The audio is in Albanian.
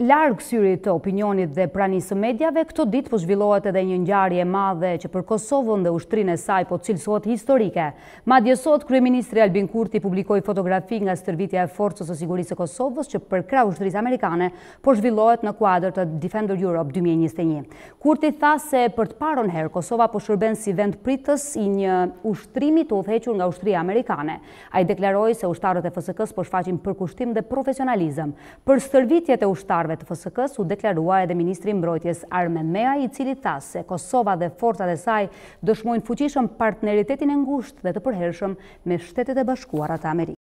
Largë syrit të opinionit dhe pranisë së medjave, këto dit po zhvillohet edhe një ngjarje e madhe që për Kosovën dhe ushtrinë e saj po cilësot historike. Madje sot kryeministri Albin Kurti publikoi fotografi nga stërvitja e forcës së sigurisë së Kosovës që përkrah ushtrisë amerikane po zhvillohet në kuadër të Defender Europe 2021. Kurti tha se për të parën herë Kosova po shërben si vend pritës i një ushtrimi të udhëhequr nga ushtria amerikane. Ai deklaroi se ushtarët e FSK-s po shfaqin përkushtim dhe profesionalizëm për stërvitjet e armëtarëve të FSK-s u deklarua edhe ministri i mbrojtjes Armen Mea, i cili tha se Kosova dhe forcat e saj dëshmojnë fuqishëm partneritetin e ngushtë dhe të përhershëm me Shtetet e Bashkuara të Amerikës.